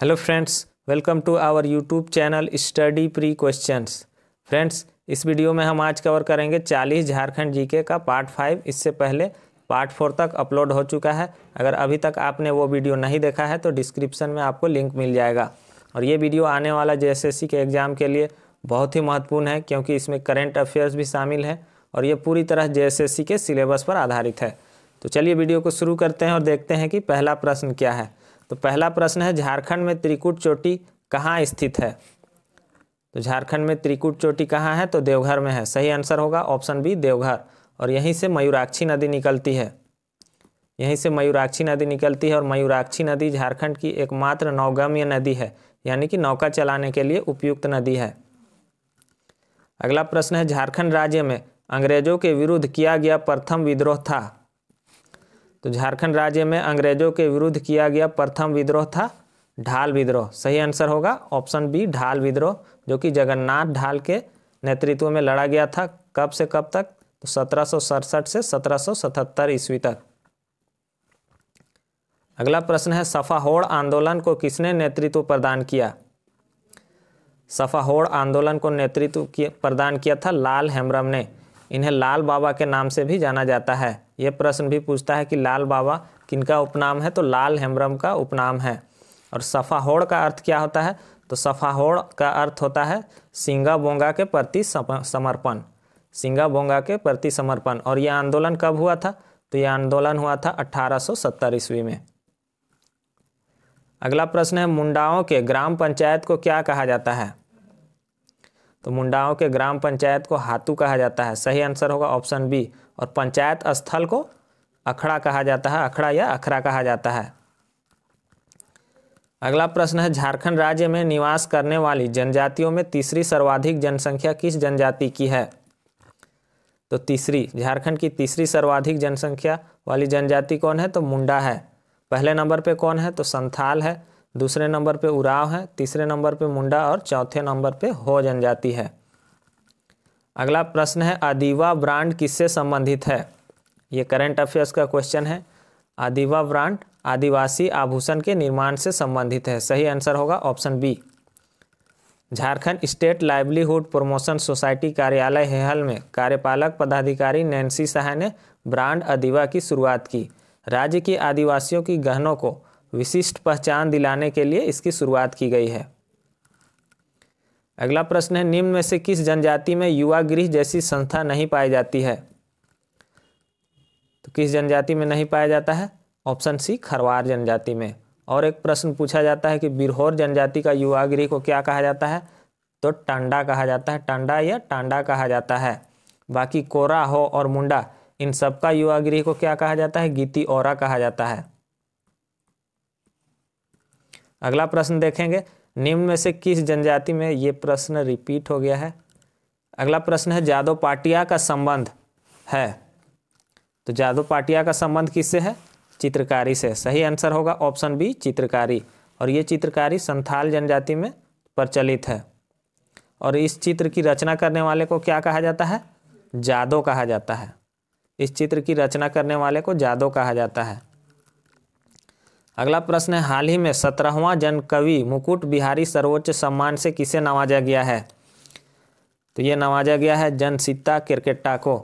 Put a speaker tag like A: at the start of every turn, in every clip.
A: hello friends welcome to our YouTube channel study pre questions friends इस वीडियो में हम आज कवर करेंगे 40 झारखंड जीके का पार्ट फाइव इससे पहले पार्ट फोर तक अपलोड हो चुका है अगर अभी तक आपने वो वीडियो नहीं देखा है तो डिस्क्रिप्शन में आपको लिंक मिल जाएगा और ये वीडियो आने वाला जे के एग्ज़ाम के लिए बहुत ही महत्वपूर्ण है क्योंकि इसमें करेंट अफेयर्स भी शामिल है और ये पूरी तरह जे के सिलेबस पर आधारित है तो चलिए वीडियो को शुरू करते हैं और देखते हैं कि पहला प्रश्न क्या है तो पहला प्रश्न है झारखंड में त्रिकुट चोटी कहाँ स्थित है तो झारखंड में त्रिकुट चोटी कहाँ है तो देवघर में है सही आंसर होगा ऑप्शन बी देवघर और यहीं से मयूराक्षी नदी निकलती है यहीं से मयूराक्षी नदी निकलती है और मयूराक्षी नदी झारखंड की एकमात्र नौगम्य नदी है यानी कि नौका चलाने के लिए उपयुक्त नदी है अगला प्रश्न है झारखंड राज्य में अंग्रेजों के विरुद्ध किया गया प्रथम विद्रोह था तो झारखंड राज्य में अंग्रेजों के विरुद्ध किया गया प्रथम विद्रोह था ढाल विद्रोह सही आंसर होगा ऑप्शन बी ढाल विद्रोह जो कि जगन्नाथ ढाल के नेतृत्व में लड़ा गया था कब से कब तक तो सत्रह से सत्रह ईस्वी तक अगला प्रश्न है सफाहोड़ आंदोलन को किसने नेतृत्व प्रदान किया सफाहोड़ आंदोलन को नेतृत्व प्रदान किया था लाल हेमरम ने इन्हें लाल बाबा के नाम से भी जाना जाता है ये प्रश्न भी पूछता है कि लाल बाबा किनका उपनाम है तो लाल हेम्ब्रम का उपनाम है और सफ़ाहोड़ का अर्थ क्या होता है तो सफ़ाहोड़ का अर्थ होता है सिंगा बोंगा के प्रति समर्पण सिंगा बोंगा के प्रति समर्पण और यह आंदोलन कब हुआ था तो यह आंदोलन हुआ था 1870 ईस्वी में अगला प्रश्न है मुंडाओं के ग्राम पंचायत को क्या कहा जाता है तो मुंडाओं के ग्राम पंचायत को हाथू कहा जाता है सही आंसर होगा ऑप्शन बी और पंचायत स्थल को अखड़ा कहा जाता है अखड़ा या अखड़ा कहा जाता है अगला प्रश्न है झारखंड राज्य में निवास करने वाली जनजातियों में तीसरी सर्वाधिक जनसंख्या किस जनजाति की है तो तीसरी झारखंड की तीसरी सर्वाधिक जनसंख्या वाली जनजाति कौन है तो मुंडा है पहले नंबर पे कौन है तो संथाल है दूसरे नंबर पे उराव है तीसरे नंबर पे मुंडा और चौथे नंबर पे हो जनजाति है अगला प्रश्न है आदिवा ब्रांड किससे संबंधित है ये करंट अफेयर्स का क्वेश्चन है आदिवा ब्रांड आदिवासी आभूषण के निर्माण से संबंधित है सही आंसर होगा option B Jharkhand state livelihood promotion society कार्यालय हेहल में कार्यपालक पदाधिकारी नैन्सी शाह ने ब्रांड अधिवा की शुरुआत की राज्य के आदिवासियों की गहनों को विशिष्ट पहचान दिलाने के लिए इसकी शुरुआत की गई है अगला प्रश्न है निम्न में से किस जनजाति में युवा गृह जैसी संस्था नहीं पाई जाती है तो किस जनजाति में नहीं पाया जाता है ऑप्शन सी खरवार जनजाति में और एक प्रश्न पूछा जाता है कि बिरहोर जनजाति का युवा गृह को क्या कहा जाता है तो टांडा कहा जाता है टांडा या टांडा कहा जाता है बाकी कोरा हो और मुंडा इन सबका युवा गृह को क्या कहा जाता है गीति औरा कहा जाता है अगला प्रश्न देखेंगे निम्न में से किस जनजाति में ये प्रश्न रिपीट हो गया है अगला प्रश्न है जादव पाटिया का संबंध है तो जादव पाटिया का संबंध किससे है चित्रकारी से सही आंसर होगा ऑप्शन बी चित्रकारी और ये चित्रकारी संथाल जनजाति में प्रचलित है और इस चित्र की रचना करने वाले को क्या कहा जाता है जादो कहा जाता है इस चित्र की रचना करने वाले को जादो कहा जाता है अगला प्रश्न है हाल ही में सत्रहवां जन कवि मुकुट बिहारी सर्वोच्च सम्मान से किसे नवाजा गया है तो ये नवाजा गया है जनसीता किरकेट्टा को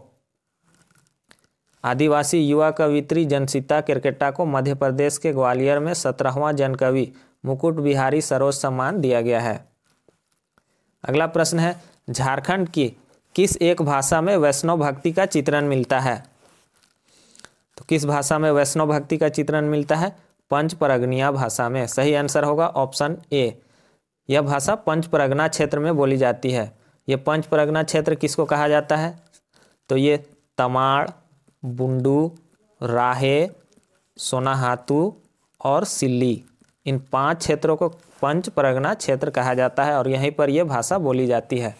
A: आदिवासी युवा कवित्री जनसिता किरकेट्टा को मध्य प्रदेश के ग्वालियर में सत्रहवां जनकवि मुकुट बिहारी सर्वोच्च सम्मान दिया गया है अगला प्रश्न है झारखंड की किस एक भाषा में वैष्णव भक्ति का चित्रण मिलता है तो किस भाषा में वैष्णव भक्ति का चित्रण मिलता है पंच परगनिया भाषा में सही आंसर होगा ऑप्शन ए यह भाषा पंच परगना क्षेत्र में बोली जाती है यह पंच परगना क्षेत्र किसको कहा जाता है तो ये तमाड़ बुंडू राहे सोनाहातु और सिल्ली इन पांच क्षेत्रों को पंच परगना क्षेत्र कहा जाता है और यहीं पर यह भाषा बोली जाती है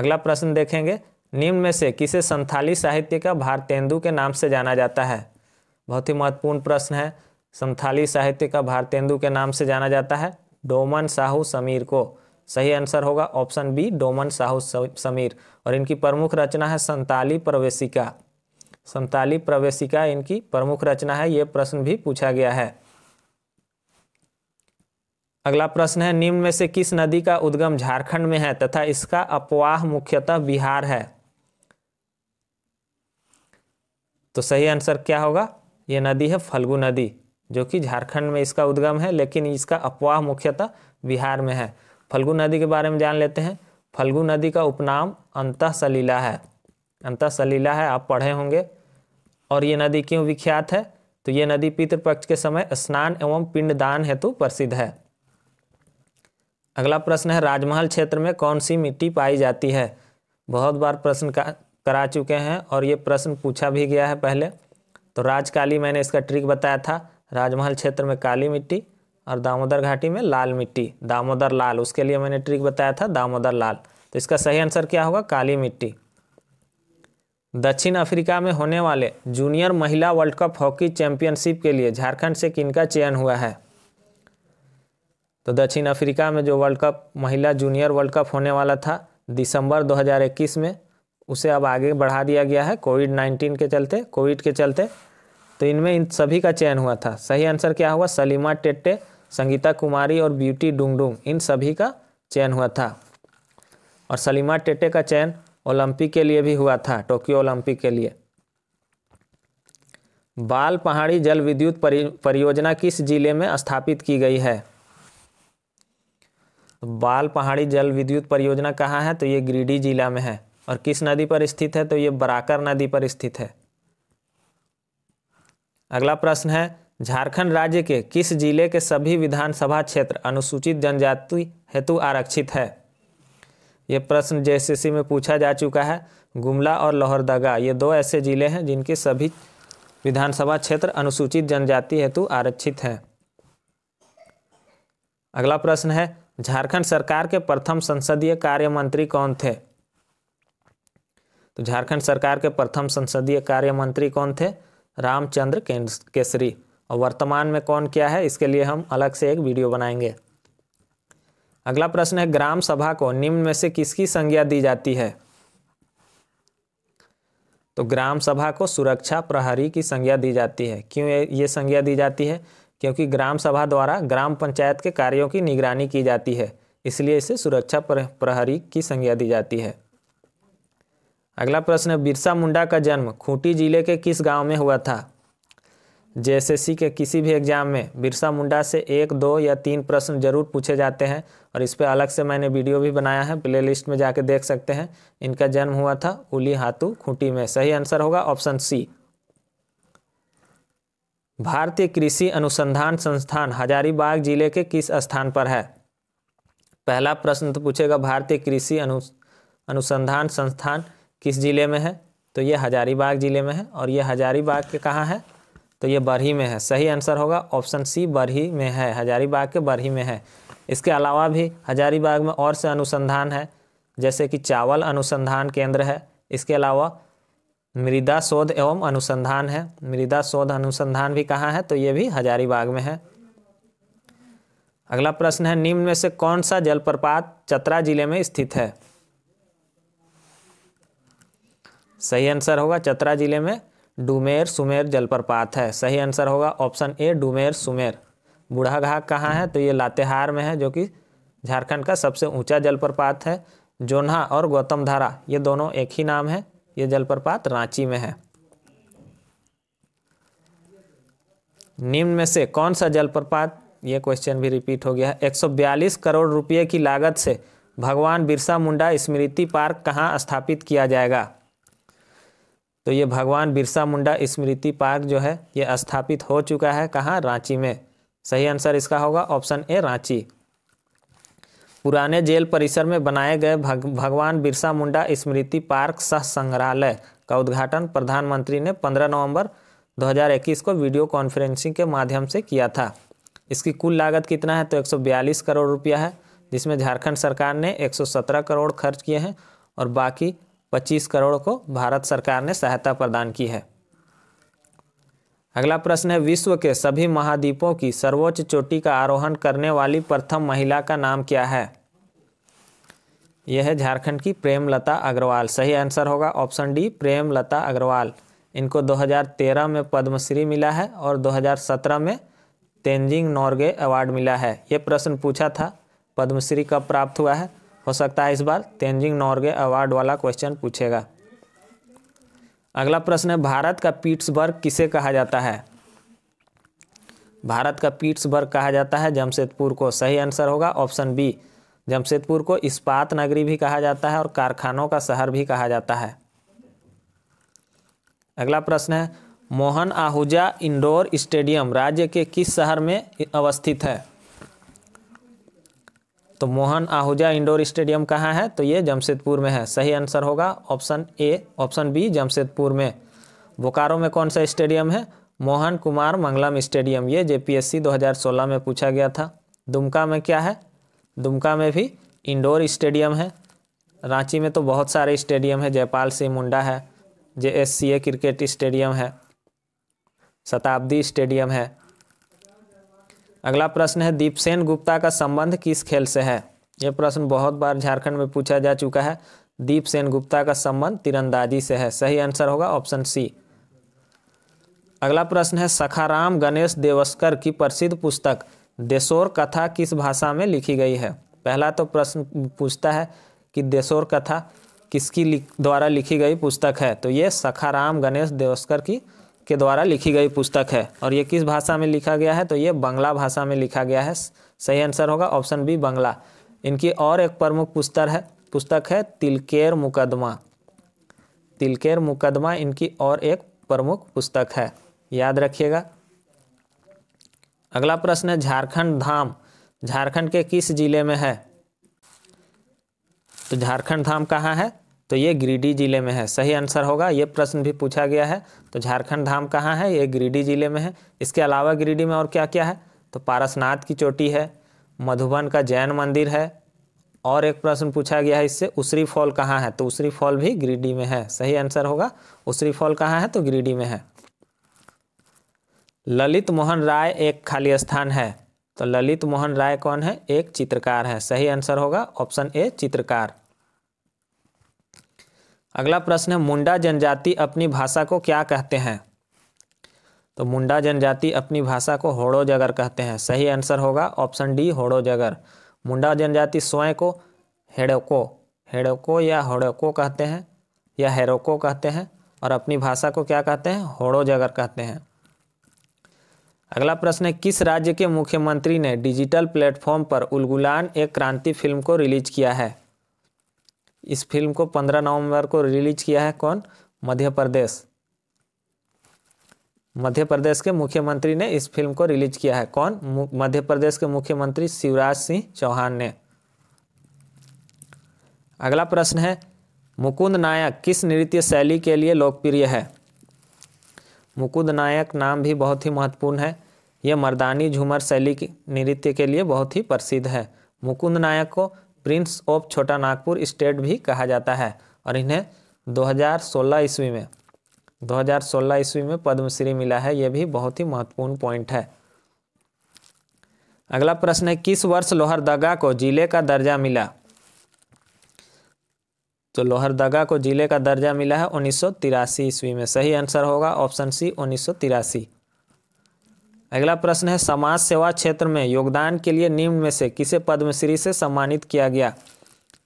A: अगला प्रश्न देखेंगे निम्न में से किसे संथाली साहित्य का भारतेंदु के नाम से जाना जाता है बहुत ही महत्वपूर्ण प्रश्न है समथाली साहित्य का भारतेंदु के नाम से जाना जाता है डोमन साहू समीर को सही आंसर होगा ऑप्शन बी डोमन साहू समीर और इनकी प्रमुख रचना है संताली प्रवेशिका संताली प्रवेशिका इनकी प्रमुख रचना है ये प्रश्न भी पूछा गया है अगला प्रश्न है निम्न में से किस नदी का उद्गम झारखंड में है तथा इसका अपवाह मुख्यतः बिहार है तो सही आंसर क्या होगा ये नदी है फल्गु नदी जो कि झारखंड में इसका उद्गम है लेकिन इसका अपवाह मुख्यतः बिहार में है फल्गु नदी के बारे में जान लेते हैं फल्गु नदी का उपनाम अंत सलीला है अंत सलीला है आप पढ़े होंगे और ये नदी क्यों विख्यात है तो ये नदी पितृपक्ष के समय स्नान एवं पिंडदान हेतु प्रसिद्ध है अगला प्रश्न है राजमहल क्षेत्र में कौन सी मिट्टी पाई जाती है बहुत बार प्रश्न करा चुके हैं और ये प्रश्न पूछा भी गया है पहले तो राजकाली मैंने इसका ट्रिक बताया था राजमहल क्षेत्र में काली मिट्टी और दामोदर घाटी में लाल मिट्टी दामोदर लाल उसके लिए मैंने ट्रिक बताया था दामोदर लाल तो इसका सही आंसर क्या होगा काली मिट्टी दक्षिण अफ्रीका में होने वाले जूनियर महिला वर्ल्ड कप हॉकी चैंपियनशिप के लिए झारखंड से किनका चयन हुआ है तो दक्षिण अफ्रीका में जो वर्ल्ड कप महिला जूनियर वर्ल्ड कप होने वाला था दिसंबर 2021 में उसे अब आगे बढ़ा दिया गया है कोविड 19 के चलते कोविड के चलते तो इनमें इन सभी का चयन हुआ था सही आंसर क्या हुआ सलीमा टेट्टे संगीता कुमारी और ब्यूटी डुंगडुंग इन सभी का चयन हुआ था और सलीमा टेटे का चयन ओलंपिक के लिए भी हुआ था टोक्यो ओलंपिक के लिए बाल पहाड़ी जल विद्युत परियोजना किस जिले में स्थापित की गई है तो बाल पहाड़ी जल विद्युत परियोजना कहाँ है तो ये गिरिडीह जिला में है और किस नदी पर स्थित है तो ये बराकर नदी पर स्थित है अगला प्रश्न है झारखंड राज्य के किस जिले के सभी विधानसभा क्षेत्र अनुसूचित जनजाति हेतु आरक्षित है ये प्रश्न जेसीसी में पूछा जा चुका है गुमला और लोहरदगा ये दो ऐसे जिले हैं जिनके सभी विधानसभा क्षेत्र अनुसूचित जनजाति हेतु आरक्षित हैं अगला प्रश्न है झारखंड सरकार के प्रथम संसदीय कार्य मंत्री कौन थे तो झारखंड सरकार के प्रथम संसदीय कार्य मंत्री कौन थे रामचंद्र केसरी और वर्तमान में कौन क्या है इसके लिए हम अलग से एक वीडियो बनाएंगे अगला प्रश्न है ग्राम सभा को निम्न में से किसकी संज्ञा दी जाती है तो ग्राम सभा को सुरक्षा प्रहरी की संज्ञा दी जाती है क्यों ये संज्ञा दी जाती है क्योंकि ग्राम सभा द्वारा ग्राम पंचायत के कार्यों की निगरानी की जाती है इसलिए इसे सुरक्षा प्रहरी की संज्ञा दी जाती है अगला प्रश्न है बिरसा मुंडा का जन्म खूंटी जिले के किस गांव में हुआ था जेएसएससी के किसी भी एग्जाम में बिरसा मुंडा से एक दो या तीन प्रश्न जरूर पूछे जाते हैं और इस पर अलग से मैंने वीडियो भी बनाया है प्ले लिस्ट में जाके देख सकते हैं इनका जन्म हुआ था उली हाथू खूंटी में सही आंसर होगा ऑप्शन सी भारतीय कृषि अनुसंधान संस्थान हजारीबाग जिले के किस स्थान पर है पहला प्रश्न तो पूछेगा भारतीय कृषि अनु अनुसंधान संस्थान किस ज़िले में है तो ये हजारीबाग ज़िले में है और ये हजारीबाग के कहाँ है तो ये बरही में है सही आंसर होगा ऑप्शन सी बरही में है हजारीबाग के बरही में है इसके अलावा भी हजारीबाग में और से अनुसंधान है जैसे कि चावल अनुसंधान केंद्र है इसके अलावा मृदा शोध एवं अनुसंधान है मृदा शोध अनुसंधान भी कहाँ है तो ये भी हजारीबाग में है अगला प्रश्न है निम्न में से कौन सा जलप्रपात चतरा जिले में स्थित है सही आंसर होगा चतरा जिले में डुमेर सुमेर जलप्रपात है सही आंसर होगा ऑप्शन ए डुमेर सुमेर बूढ़ा घाघ कहाँ है तो ये लातेहार में है जो कि झारखंड का सबसे ऊंचा जलप्रपात है जोन्हा और गौतम धारा ये दोनों एक ही नाम है ये जलप्रपात रांची में है निम्न में से कौन सा जलप्रपात ये क्वेश्चन भी रिपीट हो गया है एक करोड़ रुपये की लागत से भगवान बिरसा मुंडा स्मृति पार्क कहाँ स्थापित किया जाएगा तो ये भगवान बिरसा मुंडा स्मृति पार्क जो है ये स्थापित हो चुका है कहाँ रांची में सही आंसर इसका होगा ऑप्शन ए रांची पुराने जेल परिसर में बनाए गए भग, भगवान बिरसा मुंडा स्मृति पार्क सह संग्रहालय का उद्घाटन प्रधानमंत्री ने 15 नवंबर 2021 को वीडियो कॉन्फ्रेंसिंग के माध्यम से किया था इसकी कुल लागत कितना है तो 142 करोड़ रुपया है जिसमें झारखंड सरकार ने 117 करोड़ खर्च किए हैं और बाकी 25 करोड़ को भारत सरकार ने सहायता प्रदान की है अगला प्रश्न है विश्व के सभी महाद्वीपों की सर्वोच्च चोटी का आरोहण करने वाली प्रथम महिला का नाम क्या है यह है झारखंड की प्रेमलता अग्रवाल सही आंसर होगा ऑप्शन डी प्रेमलता अग्रवाल इनको 2013 में पद्मश्री मिला है और 2017 में तेंजिंग नॉर्गे अवार्ड मिला है ये प्रश्न पूछा था पद्मश्री कब प्राप्त हुआ है हो सकता है इस बार तेंजिंग नॉर्गे अवार्ड वाला क्वेश्चन पूछेगा अगला प्रश्न है भारत का पीट्सबर्ग किसे कहा जाता है भारत का पीट्सबर्ग कहा जाता है जमशेदपुर को सही आंसर होगा ऑप्शन बी जमशेदपुर को इस्पात नगरी भी कहा जाता है और कारखानों का शहर भी कहा जाता है अगला प्रश्न है मोहन आहूजा इंडोर स्टेडियम राज्य के किस शहर में अवस्थित है तो मोहन आहूजा इंडोर स्टेडियम कहाँ है तो ये जमशेदपुर में है सही आंसर होगा option A option B Jamshedpur में बोकारो में कौन सा स्टेडियम है मोहन कुमार मंगलम स्टेडियम ये जेपीएससी 2016 में पूछा गया था दुमका में क्या है दुमका में भी इंडोर स्टेडियम है रांची में तो बहुत सारे स्टेडियम है जयपाल सिंह मुंडा है जे क्रिकेट स्टेडियम है शताब्दी स्टेडियम है अगला प्रश्न है दीपसेन गुप्ता का संबंध किस खेल से है यह प्रश्न बहुत बार झारखंड में पूछा जा चुका है दीपसेन गुप्ता का संबंध तीरंदाजी से है सही आंसर होगा ऑप्शन सी अगला प्रश्न है सखाराम गणेश देवस्कर की प्रसिद्ध पुस्तक देशोर कथा किस भाषा में लिखी गई है पहला तो प्रश्न पूछता है कि देशोर कथा किसकी द्वारा लिखी गई पुस्तक है तो ये सखाराम गणेश देवस्कर की के द्वारा लिखी गई पुस्तक है और ये किस भाषा में लिखा गया है तो ये बंगला भाषा में लिखा गया है सही आंसर होगा ऑप्शन बी बंगला इनकी और एक प्रमुख पुस्तक है पुस्तक है तिलकेर मुकदमा तिलकेर मुकदमा इनकी और एक प्रमुख पुस्तक है याद रखिएगा अगला प्रश्न है झारखंड धाम झारखंड के किस जिले में है तो झारखंड धाम कहाँ है तो ये गिरिडीह जिले में है सही आंसर होगा ये प्रश्न भी पूछा गया है तो झारखंड धाम कहाँ है ये गिरिडीह जिले में है इसके अलावा गिरिडीह में और क्या क्या है तो पारसनाथ की चोटी है मधुबन का जैन मंदिर है और एक प्रश्न पूछा गया है इससे उसरी फॉल कहाँ है तो उसरी फॉल भी गिरिडीह में है सही आंसर होगा उसरी फॉल कहाँ है तो गिरिडीह में है ललित मोहन राय एक खाली स्थान है तो ललित मोहन राय कौन है एक चित्रकार है सही आंसर होगा ऑप्शन ए चित्रकार अगला प्रश्न है मुंडा जनजाति अपनी भाषा को क्या कहते हैं तो मुंडा जनजाति अपनी भाषा को होड़ो जगर कहते हैं सही आंसर होगा ऑप्शन डी होड़ो जगर मुंडा जनजाति स्वयं को हेड़ोको हेड़ोको या होड़ोको कहते हैं या हेरोको कहते हैं और अपनी भाषा को क्या कहते हैं होड़ो जगर कहते हैं अगला प्रश्न है किस राज्य के मुख्यमंत्री ने डिजिटल प्लेटफॉर्म पर उलगुलान एक क्रांति फिल्म को रिलीज किया है इस फिल्म को 15 नवंबर को रिलीज किया है कौन मध्य प्रदेश मध्य प्रदेश के मुख्यमंत्री ने इस फिल्म को रिलीज किया है कौन मध्य प्रदेश के मुख्यमंत्री शिवराज सिंह चौहान ने अगला प्रश्न है मुकुंद नायक किस नृत्य शैली के लिए लोकप्रिय है मुकुंद नायक नाम भी बहुत ही महत्वपूर्ण है यह मर्दानी झूमर शैली की नृत्य के लिए बहुत ही प्रसिद्ध है मुकुंद नायक को प्रिंस ऑफ छोटा नागपुर स्टेट भी कहा जाता है और इन्हें 2016 ईस्वी में 2016 ईस्वी में पद्मश्री मिला है यह भी बहुत ही महत्वपूर्ण पॉइंट है अगला प्रश्न है किस वर्ष लोहरदगा को जिले का दर्जा मिला तो लोहरदगा को जिले का दर्जा मिला है उन्नीस ईस्वी में सही आंसर होगा ऑप्शन सी उन्नीस अगला प्रश्न है समाज सेवा क्षेत्र में योगदान के लिए निम्न में से किसे पद्मश्री से सम्मानित किया गया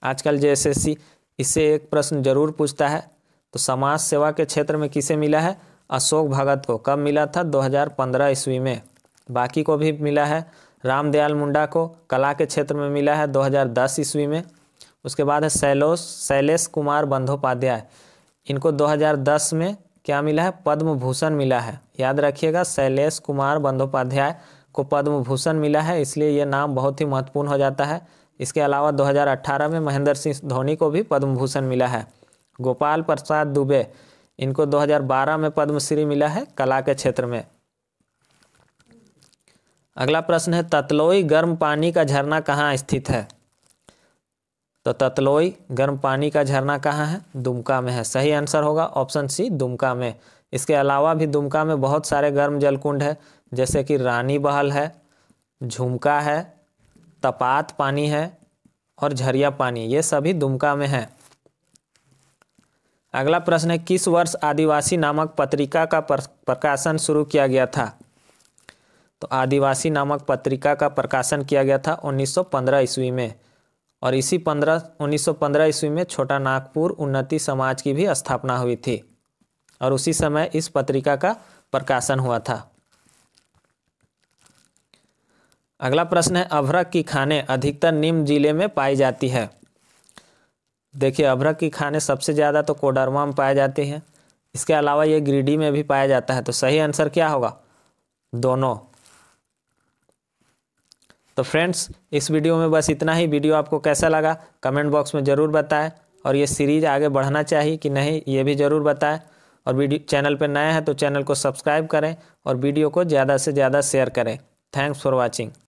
A: आजकल जे इससे एक प्रश्न जरूर पूछता है तो समाज सेवा के क्षेत्र में किसे मिला है अशोक भगत को कब मिला था 2015 ईस्वी में बाकी को भी मिला है रामदयाल मुंडा को कला के क्षेत्र में मिला है 2010 ईस्वी में उसके बाद है शैलोस शैलेश कुमार बंदोपाध्याय इनको 2010 में क्या मिला है पद्म भूषण मिला है याद रखिएगा शैलेश कुमार बंदोपाध्याय को पद्म भूषण मिला है इसलिए ये नाम बहुत ही महत्वपूर्ण हो जाता है इसके अलावा 2018 में महेंद्र सिंह धोनी को भी पद्म भूषण मिला है गोपाल प्रसाद दुबे इनको 2012 में पद्मश्री मिला है कला के क्षेत्र में अगला प्रश्न है ततलोई गर्म पानी का झरना कहाँ स्थित है तो ततलोई गर्म पानी का झरना कहाँ है दुमका में है सही आंसर होगा ऑप्शन सी दुमका में इसके अलावा भी दुमका में बहुत सारे गर्म जलकुंड है जैसे कि रानी बहल है झुमका है तपात पानी है और झरिया पानी ये सभी दुमका में है अगला प्रश्न है किस वर्ष आदिवासी नामक पत्रिका का प्रकाशन शुरू किया गया था तो आदिवासी नामक पत्रिका का प्रकाशन किया गया था 1915 ईस्वी में और इसी 15 1915 ईस्वी में छोटा नागपुर उन्नति समाज की भी स्थापना हुई थी और उसी समय इस पत्रिका का प्रकाशन हुआ था अगला प्रश्न है अभ्रक की खाने अधिकतर निम्न जिले में पाई जाती है देखिए अभ्रक की खाने सबसे ज़्यादा तो कोडरमा में पाए जाते हैं इसके अलावा ये ग्रीडी में भी पाया जाता है तो सही आंसर क्या होगा दोनों तो फ्रेंड्स इस वीडियो में बस इतना ही वीडियो आपको कैसा लगा कमेंट बॉक्स में ज़रूर बताएं और ये सीरीज आगे बढ़ना चाहिए कि नहीं ये भी ज़रूर बताएं और वीडियो चैनल पर नए हैं तो चैनल को सब्सक्राइब करें और वीडियो को ज़्यादा से ज़्यादा शेयर करें थैंक्स फॉर वॉचिंग